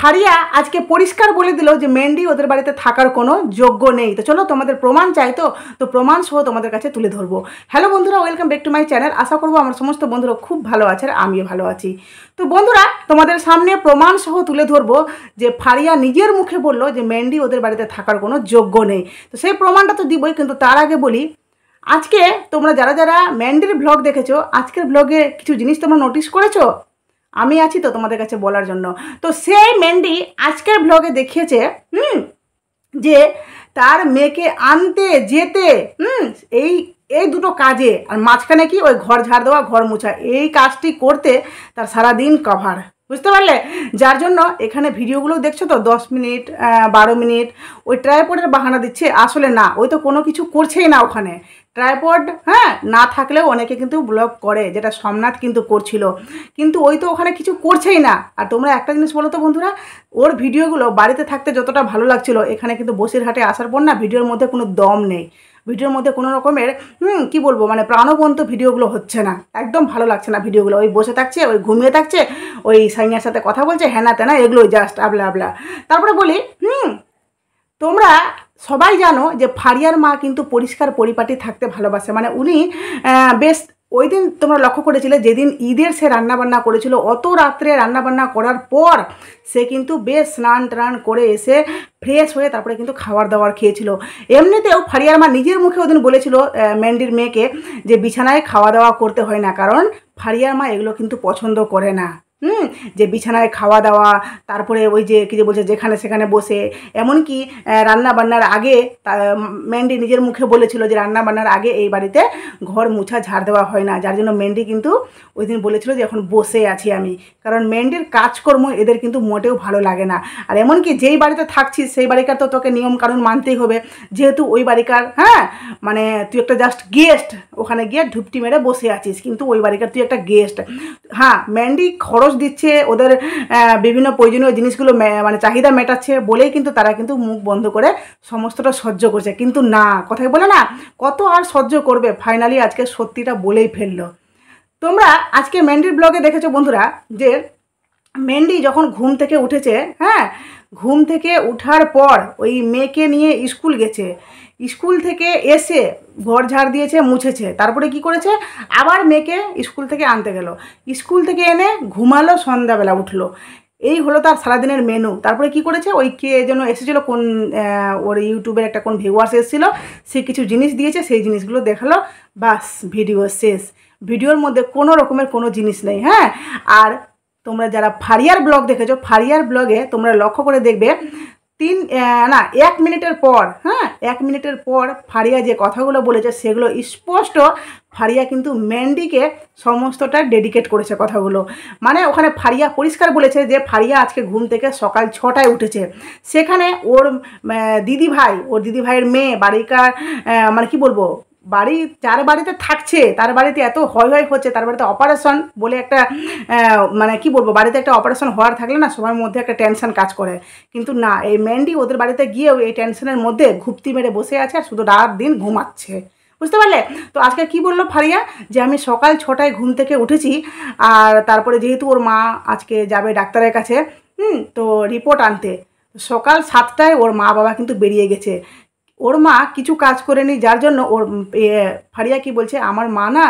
ফারিয়া আজকে পরিষ্কার বলে দিল যে মেন্ডি ওদের বাড়িতে থাকার কোনো যোগ্য নেই তো চলো তোমাদের প্রমাণ চাই তো তো প্রমাণ সহ তোমাদের কাছে তুলে ধরবো হ্যালো বন্ধুরা welcome back to my channel আশা করবো আমার সমস্ত বন্ধুরা খুব ভালো আছে আর আমিও ভালো আছি তো বন্ধুরা তোমাদের সামনে প্রমাণ সহ তুলে ধরবো যে ফারিয়া নিজের মুখে বলল যে মেন্ডি ওদের বাড়িতে থাকার কোনো যোগ্য নেই তো সেই প্রমাণটা তো দিবই কিন্তু তার আগে বলি আজকে তোমরা যারা যারা ম্যান্ডির ব্লগ দেখেছো আজকের ব্লগে কিছু জিনিস তোমরা নোটিশ করেছো আমি আছি তো তোমাদের কাছে বলার জন্য তো সেই মেন্ডি আজকের ব্লগে দেখিয়েছে হুম যে তার মেয়েকে আনতে যেতে হুম এই এই দুটো কাজে আর মাঝখানে কি ওই ঘর ঝাড় দেওয়া ঘর মোছা এই কাজটি করতে তার সারাদিন কভার বুঝতে পারলে যার জন্য এখানে ভিডিওগুলো দেখছো তো দশ মিনিট বারো মিনিট ওই ট্রাইপোর্ডের বাহানা দিচ্ছে আসলে না ওই তো কোনো কিছু করছেই না ওখানে ট্রাইপড হ্যাঁ না থাকলেও অনেকে কিন্তু ব্লগ করে যেটা সোমনাথ কিন্তু করছিল কিন্তু ওই তো ওখানে কিছু করছেই না আর তোমরা একটা জিনিস বলো তো বন্ধুরা ওর ভিডিওগুলো বাড়িতে থাকতে যতটা ভালো লাগছিল এখানে কিন্তু বসিরহাটে আসার পর না ভিডিওর মধ্যে কোনো দম নেই ভিডিওর মধ্যে কোনো রকমের হুম কী বলবো মানে প্রাণবন্ত ভিডিওগুলো হচ্ছে না একদম ভালো লাগছে না ভিডিওগুলো ওই বসে থাকছে ওই ঘুমিয়ে থাকছে ওই সাইয়ার সাথে কথা বলছে হ্যানা তেনা এগুলোই জাস্ট আবলা আবলা তারপরে বলি হুম তোমরা সবাই জানো যে ফারিয়ার মা কিন্তু পরিষ্কার পরিপাটি থাকতে ভালোবাসে মানে উনি বেশ ওই দিন তোমরা লক্ষ্য করেছিলে যেদিন ঈদের সে রান্নাবান্না করেছিল অত রাত্রে রান্নাবান্না করার পর সে কিন্তু বেশ স্নান টান করে এসে ফ্রেশ হয়ে তারপরে কিন্তু খাবার দাবার খেয়েছিল এমনিতেও ফারিয়ার মা নিজের মুখে ওদিন বলেছিল ম্যান্ডির মেয়েকে যে বিছানায় খাওয়া দাওয়া করতে হয় না কারণ ফারিয়ার মা এগুলো কিন্তু পছন্দ করে না হুম যে বিছানায় খাওয়া দাওয়া তারপরে ওই যে কী যে বলছে যেখানে সেখানে বসে এমনকি রান্না বান্নার আগে ম্যান্ডি নিজের মুখে বলেছিল যে রান্না বান্নার আগে এই বাড়িতে ঘর মুছা ঝাড় দেওয়া হয় না যার জন্য ম্যান্ডি কিন্তু ওই দিন বলেছিল যে এখন বসে আছি আমি কারণ ম্যান্ডির কাজকর্ম এদের কিন্তু মোটেও ভালো লাগে না আর এমনকি যেই বাড়িতে থাকছিস সেই বাড়িকার তো তোকে নিয়ম কারণ মানতেই হবে যেহেতু ওই বাড়িকার হ্যাঁ মানে তুই একটা জাস্ট গেস্ট ওখানে গিয়ে ঢুপটি মেরে বসে আছিস কিন্তু ওই বাড়িকার তুই একটা গেস্ট হ্যাঁ ম্যান্ডি খরচ খরচ দিচ্ছে ওদের বিভিন্ন প্রয়োজনীয় জিনিসগুলো মানে চাহিদা মেটাচ্ছে বলেই কিন্তু তারা কিন্তু মুখ বন্ধ করে সমস্তটা সহ্য করছে কিন্তু না কথায় বলে না কত আর সহ্য করবে ফাইনালি আজকে সত্যিটা বলেই ফেললো তোমরা আজকে ম্যান্ডির ব্লগে দেখেছো বন্ধুরা যে মেন্ডি যখন ঘুম থেকে উঠেছে হ্যাঁ ঘুম থেকে উঠার পর ওই মেয়েকে নিয়ে স্কুল গেছে স্কুল থেকে এসে ঘর ঝাড় দিয়েছে মুছেছে তারপরে কি করেছে আবার মেয়েকে স্কুল থেকে আনতে গেল স্কুল থেকে এনে ঘুমালো সন্ধ্যাবেলা উঠলো এই হলো তার সারাদিনের মেনু তারপরে কি করেছে ওই কে যেন এসেছিলো কোন ওর ইউটিউবের একটা কোন ভিউয়ার্স এসেছিলো সে কিছু জিনিস দিয়েছে সেই জিনিসগুলো দেখালো বাস ভিডিও শেষ ভিডিওর মধ্যে কোনো রকমের কোনো জিনিস নেই হ্যাঁ আর তোমরা যারা ফারিয়ার ব্লগ দেখেছো ফারিয়ার ব্লগে তোমরা লক্ষ্য করে দেখবে তিন না এক মিনিটের পর হ্যাঁ এক মিনিটের পর ফারিয়া যে কথাগুলো বলেছে সেগুলো স্পষ্ট ফারিয়া কিন্তু ম্যান্ডিকে সমস্তটা ডেডিকেট করেছে কথাগুলো মানে ওখানে ফারিয়া পরিষ্কার বলেছে যে ফারিয়া আজকে ঘুম থেকে সকাল ছটায় উঠেছে সেখানে ওর দিদি ভাই ওর দিদি ভাইয়ের মেয়ে বাড়িকার মানে কি বলবো বাড়ি যার বাড়িতে থাকছে তার বাড়িতে এত হয় হয় হচ্ছে তার বাড়িতে অপারেশন বলে একটা মানে কি বলবো বাড়িতে একটা অপারেশন হওয়ার থাকলে না সবার মধ্যে একটা টেনশন কাজ করে কিন্তু না এই মেনলি ওদের বাড়িতে গিয়েও এই টেনশনের মধ্যে ঘুপতি মেরে বসে আছে আর শুধু রাত দিন ঘুমাচ্ছে বুঝতে পারলে তো আজকে কি বললো ফারিয়া যে আমি সকাল ছটায় ঘুম থেকে উঠেছি আর তারপরে যেহেতু ওর মা আজকে যাবে ডাক্তারের কাছে হুম তো রিপোর্ট আনতে সকাল সাতটায় ওর মা বাবা কিন্তু বেরিয়ে গেছে ওর মা কিছু কাজ করে নি যার জন্য ওর ফারিয়া কি বলছে আমার মা না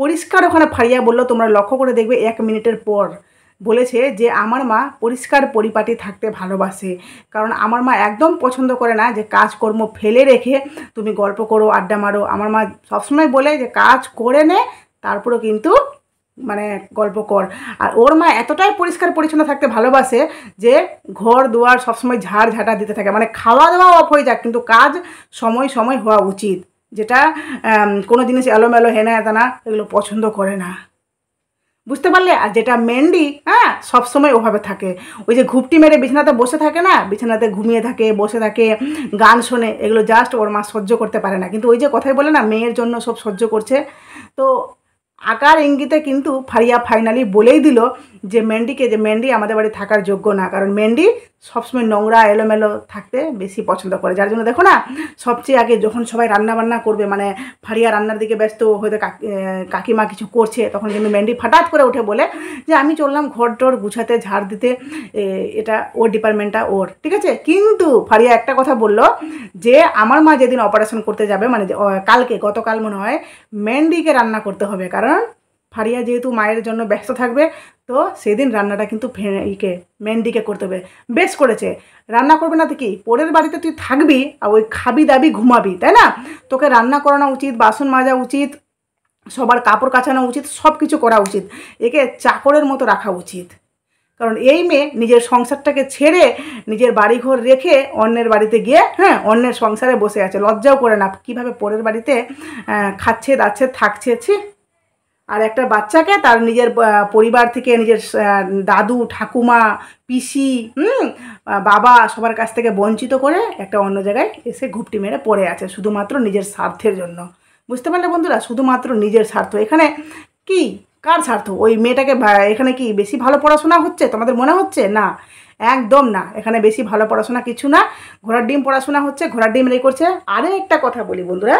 পরিষ্কার ওখানে ফারিয়া বললো তোমরা লক্ষ্য করে দেখবে এক মিনিটের পর বলেছে যে আমার মা পরিষ্কার পরিপাটি থাকতে ভালোবাসে কারণ আমার মা একদম পছন্দ করে না যে কাজকর্ম ফেলে রেখে তুমি গল্প করো আড্ডা মারো আমার মা সবসময় বলে যে কাজ করে নে তারপরেও কিন্তু মানে গল্প কর আর ওর মা এতটাই পরিষ্কার পরিচ্ছন্ন থাকতে ভালোবাসে যে ঘর দুয়ার সবসময় ঝাড় ঝাঁটা দিতে থাকে মানে খাওয়া দাওয়া অফ হয়ে যাক কিন্তু কাজ সময় সময় হওয়া উচিত যেটা কোনো জিনিস এলোমেলো হেনা এতানা এগুলো পছন্দ করে না বুঝতে পারলে আর যেটা মেন্ডি হ্যাঁ সবসময় ওভাবে থাকে ওই যে ঘুপটি মেরে বিছানাতে বসে থাকে না বিছানাতে ঘুমিয়ে থাকে বসে থাকে গান শোনে এগুলো জাস্ট ওর মা সহ্য করতে পারে না কিন্তু ওই যে কথাই বলে না মেয়ের জন্য সব সহ্য করছে তো আকার ইঙ্গিতে কিন্তু ফারিয়া ফাইনালি বলেই দিল যে মেন্ডিকে যে মেন্ডি আমাদের বাড়ি থাকার যোগ্য না কারণ মেন্ডি সবসময় নোংরা এলোমেলো থাকতে বেশি পছন্দ করে যার জন্য দেখো না সবচেয়ে আগে যখন সবাই রান্না বান্না করবে মানে ফারিয়া রান্নার দিকে ব্যস্ত হয়তো কাকিমা কিছু করছে তখন কিন্তু মেন্ডি ফাটাত করে উঠে বলে যে আমি চললাম ঘর টর গুছাতে ঝাড় দিতে এটা ওর ডিপার্টমেন্টটা ওর ঠিক আছে কিন্তু ফারিয়া একটা কথা বলল যে আমার মা যেদিন অপারেশন করতে যাবে মানে কালকে গতকাল মনে হয় মেন্ডিকে রান্না করতে হবে কারণ কারণ ফারিয়া যেহেতু মায়ের জন্য ব্যস্ত থাকবে তো সেদিন রান্নাটা কিন্তু ইকে মেন্ডিকে করতে হবে বেশ করেছে রান্না করবে না তো কি পরের বাড়িতে তুই থাকবি আর ওই খাবি দাবি ঘুমাবি তাই না তোকে রান্না করানো উচিত বাসন মাজা উচিত সবার কাপড় কাচানো উচিত সব কিছু করা উচিত একে চাকরের মতো রাখা উচিত কারণ এই মেয়ে নিজের সংসারটাকে ছেড়ে নিজের বাড়িঘর রেখে অন্যের বাড়িতে গিয়ে হ্যাঁ অন্যের সংসারে বসে আছে লজ্জাও করে না কিভাবে পরের বাড়িতে খাচ্ছে দাচ্ছে থাকছে ছি আর একটা বাচ্চাকে তার নিজের পরিবার থেকে নিজের দাদু ঠাকুমা পিসি হুম বাবা সবার কাছ থেকে বঞ্চিত করে একটা অন্য জায়গায় এসে ঘুপটি মেরে পড়ে আছে শুধুমাত্র নিজের স্বার্থের জন্য বুঝতে পারলে বন্ধুরা শুধুমাত্র নিজের স্বার্থ এখানে কি কার স্বার্থ ওই মেয়েটাকে এখানে কি বেশি ভালো পড়াশোনা হচ্ছে তোমাদের মনে হচ্ছে না একদম না এখানে বেশি ভালো পড়াশোনা কিছু না ঘোড়ার ডিম পড়াশোনা হচ্ছে ঘোড়ার ডিম রে করছে আরে একটা কথা বলি বন্ধুরা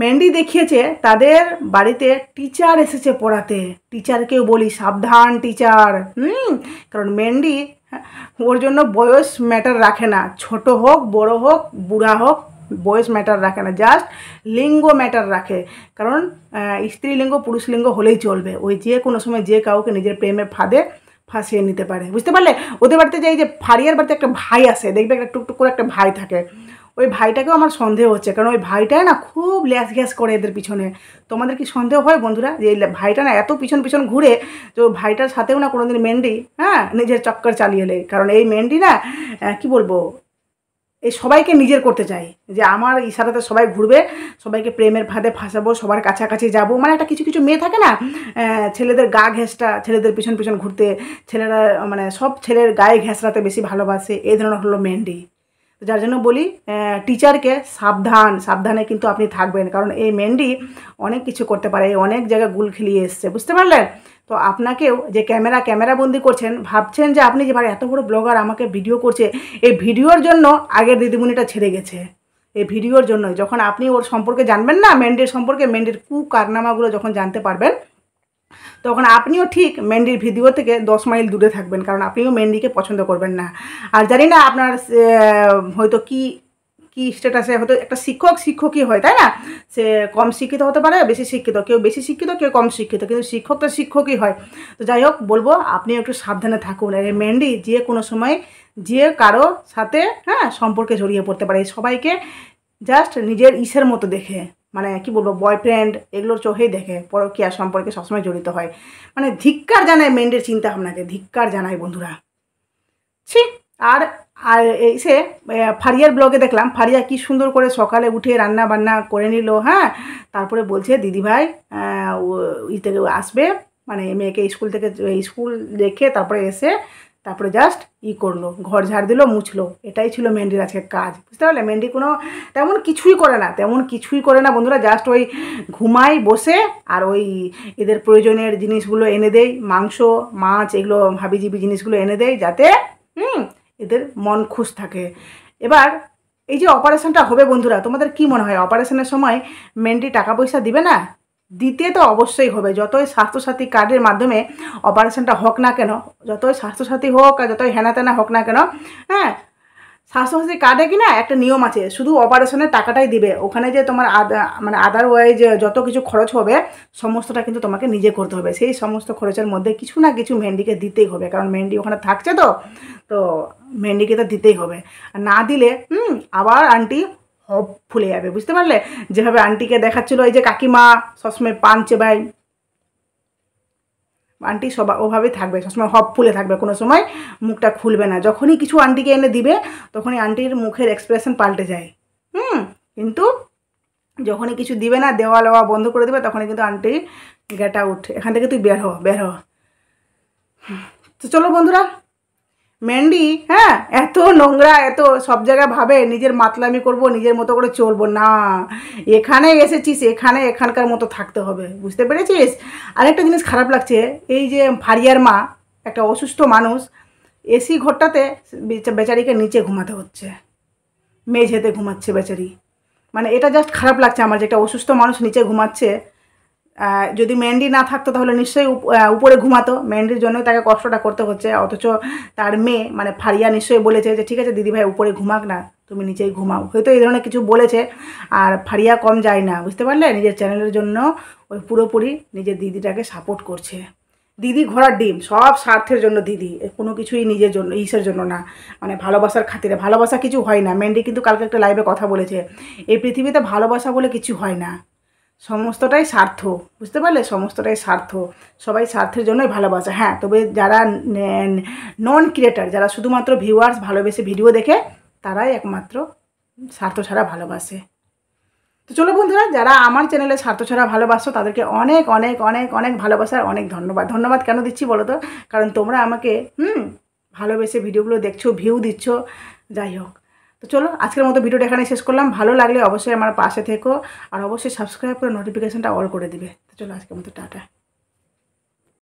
মেন্ডি দেখিয়েছে তাদের বাড়িতে টিচার এসেছে পড়াতে টিচারকেও বলি সাবধান টিচার হুম কারণ মেন্ডি হ্যাঁ, ওর জন্য বয়স ম্যাটার রাখে না ছোট হোক বড় হোক বুড়া হোক বয়স ম্যাটার রাখে না জাস্ট লিঙ্গ ম্যাটার রাখে কারণ স্ত্রীলিঙ্গ পুরুষ লিঙ্গ হলেই চলবে ওই যে কোনো সময় যে কাউকে নিজের প্রেমের ফাঁদে ফাঁসিয়ে নিতে পারে বুঝতে পারলে ওদের বাড়িতে যাই যে ফারিয়ার বাড়িতে একটা ভাই আসে দেখবে একটা টুকটুক করে একটা ভাই থাকে ওই ভাইটাকেও আমার সন্দেহ হচ্ছে কারণ ওই ভাইটাই না খুব ল্যাস ঘ্যাস করে এদের পিছনে তোমাদের কি সন্দেহ হয় বন্ধুরা যে ভাইটা না এত পিছন পিছন ঘুরে তো ভাইটার সাথেও না কোনোদিন মেন্ডি হ্যাঁ নিজের চক্কর চালিয়ে নেয় কারণ এই মেন্ডি না কি বলবো এই সবাইকে নিজের করতে চাই যে আমার ইশারাতে সবাই ঘুরবে সবাইকে প্রেমের ফাঁদে ফাঁসাবো সবার কাছাকাছি যাব মানে একটা কিছু কিছু মেয়ে থাকে না ছেলেদের গা ঘেঁসটা ছেলেদের পিছন পিছন ঘুরতে ছেলেরা মানে সব ছেলের গায়ে ঘেঁসরাতে বেশি ভালোবাসে এই ধরনের হলো মেন্ডি যার জন্য বলি টিচারকে সাবধান সাবধানে কিন্তু আপনি থাকবেন কারণ এই মেন্ডি অনেক কিছু করতে পারে এই অনেক জায়গায় গুল খেলিয়ে এসছে বুঝতে পারলেন তো আপনাকেও যে ক্যামেরা ক্যামেরা বন্দি করছেন ভাবছেন যে আপনি যে ভাই এত বড় ব্লগার আমাকে ভিডিও করছে এই ভিডিওর জন্য আগের দিদিমণিটা ছেড়ে গেছে এই ভিডিওর জন্য যখন আপনি ওর সম্পর্কে জানবেন না মেন্ডির সম্পর্কে মেন্ডির কু কারনামাগুলো যখন জানতে পারবেন তখন আপনিও ঠিক মেন্ডির ভিডিও থেকে দশ মাইল দূরে থাকবেন কারণ আপনিও মেন্ডিকে পছন্দ করবেন না আর জানি না আপনার হয়তো কি কি স্ট্যাটাসে হয়তো একটা শিক্ষক শিক্ষকই হয় তাই না সে কম শিক্ষিত হতে পারে বেশি শিক্ষিত কেউ বেশি শিক্ষিত কেউ কম শিক্ষিত কিন্তু শিক্ষক তো শিক্ষকই হয় তো যাই হোক বলবো আপনি একটু সাবধানে থাকুন আর মেন্ডি যে কোনো সময় যে কারো সাথে হ্যাঁ সম্পর্কে জড়িয়ে পড়তে পারে সবাইকে জাস্ট নিজের ইসের মতো দেখে মানে কি বলবো বয়ফ্রেন্ড এগুলোর চোখেই দেখে পরকিয়া সম্পর্কে সবসময় জড়িত হয় মানে ধিক্কার জানায় মেন্ডের চিন্তা ভাবনাকে ধিক্কার জানায় বন্ধুরা ছি আর আর এসে ফারিয়ার ব্লগে দেখলাম ফারিয়া কি সুন্দর করে সকালে উঠে রান্না বান্না করে নিল হ্যাঁ তারপরে বলছে দিদিভাই ই থেকে আসবে মানে মেয়েকে স্কুল থেকে স্কুল রেখে তারপরে এসে তারপরে জাস্ট ই করলো ঘর ঝাড় দিল মুছলো এটাই ছিল মেহেন্ডির আজকে কাজ বুঝতে পারলে মেহেন্ডি কোনো তেমন কিছুই করে না তেমন কিছুই করে না বন্ধুরা জাস্ট ওই ঘুমাই বসে আর ওই এদের প্রয়োজনের জিনিসগুলো এনে দেয় মাংস মাছ এগুলো হাবিজিবি জিনিসগুলো এনে দেয় যাতে হুম এদের মন খুশ থাকে এবার এই যে অপারেশনটা হবে বন্ধুরা তোমাদের কি মনে হয় অপারেশনের সময় মেনটি টাকা পয়সা দিবে না দিতে তো অবশ্যই হবে যতই স্বাস্থ্যসাথী কার্ডের মাধ্যমে অপারেশনটা হোক না কেন যতই স্বাস্থ্যসাথী হোক আর যতই হেনাতেনা হোক না কেন হ্যাঁ স্বাস্থ্যসাথী কার্ডে কি না একটা নিয়ম আছে শুধু অপারেশনের টাকাটাই দিবে ওখানে যে তোমার আদা মানে আদারওয়াইজ যত কিছু খরচ হবে সমস্তটা কিন্তু তোমাকে নিজে করতে হবে সেই সমস্ত খরচের মধ্যে কিছু না কিছু মেহেন্ডিকে দিতেই হবে কারণ মেহেন্ডি ওখানে থাকছে তো তো মেহেন্ডিকে তো দিতেই হবে না দিলে হুম আবার আন্টি ফুলে যাবে বুঝতে পারলে যেভাবে আন্টিকে দেখাচ্ছিলো ওই যে কাকিমা সবসময় পান ভাই আন্টি সবা ওভাবে থাকবে সবসময় হপ ফুলে থাকবে কোনো সময় মুখটা খুলবে না যখনই কিছু আন্টিকে এনে দিবে তখনই আন্টির মুখের এক্সপ্রেশন পাল্টে যায় হুম কিন্তু যখনই কিছু দিবে না দেওয়া লওয়া বন্ধ করে দেবে তখনই কিন্তু আন্টি গেট আউট এখান থেকে তুই বের হ বের হ তো চলো বন্ধুরা মেন্ডি হ্যাঁ এত নোংরা এত সব জায়গায় ভাবে নিজের মাতলামি করব নিজের মতো করে চলবো না এখানে এসেছিস এখানে এখানকার মতো থাকতে হবে বুঝতে পেরেছিস আরেকটা জিনিস খারাপ লাগছে এই যে ফারিয়ার মা একটা অসুস্থ মানুষ এসি ঘরটাতে বেচারিকে নিচে ঘুমাতে হচ্ছে মেঝেতে ঘুমাচ্ছে বেচারি মানে এটা জাস্ট খারাপ লাগছে আমার যে একটা অসুস্থ মানুষ নিচে ঘুমাচ্ছে যদি মেন্ডি না থাকতো তাহলে নিশ্চয়ই উপরে ঘুমাতো মেন্ডির জন্যই তাকে কষ্টটা করতে হচ্ছে অথচ তার মেয়ে মানে ফারিয়া নিশ্চয়ই বলেছে যে ঠিক আছে দিদিভাই উপরে ঘুমাক না তুমি নিচেই ঘুমাও হয়তো এই ধরনের কিছু বলেছে আর ফারিয়া কম যায় না বুঝতে পারলে নিজের চ্যানেলের জন্য ওই পুরোপুরি নিজের দিদিটাকে সাপোর্ট করছে দিদি ঘোড়ার ডিম সব স্বার্থের জন্য দিদি কোনো কিছুই নিজের জন্য ইসের জন্য না মানে ভালোবাসার খাতিরে ভালোবাসা কিছু হয় না মেন্ডি কিন্তু কালকে একটা লাইভে কথা বলেছে এই পৃথিবীতে ভালোবাসা বলে কিছু হয় না সমস্তটাই স্বার্থ বুঝতে পারলে সমস্তটাই স্বার্থ সবাই স্বার্থের জন্যই ভালোবাসা হ্যাঁ তবে যারা নন ক্রিয়েটার যারা শুধুমাত্র ভিউয়ার্স ভালোবেসে ভিডিও দেখে তারাই একমাত্র স্বার্থ ছাড়া ভালোবাসে তো চলো বন্ধুরা যারা আমার চ্যানেলে স্বার্থ ছাড়া ভালোবাসো তাদেরকে অনেক অনেক অনেক অনেক ভালোবাসার অনেক ধন্যবাদ ধন্যবাদ কেন দিচ্ছি বলো তো কারণ তোমরা আমাকে হুম ভালোবেসে ভিডিওগুলো দেখছো ভিউ দিচ্ছ যাই হোক তো চলো আজকের মতো ভিডিওটা এখানে শেষ করলাম ভালো লাগলে অবশ্যই আমার পাশে থেকো আর অবশ্যই সাবস্ক্রাইব করে নোটিফিকেশানটা অল করে দিবে তো চলো আজকের মতো টাটা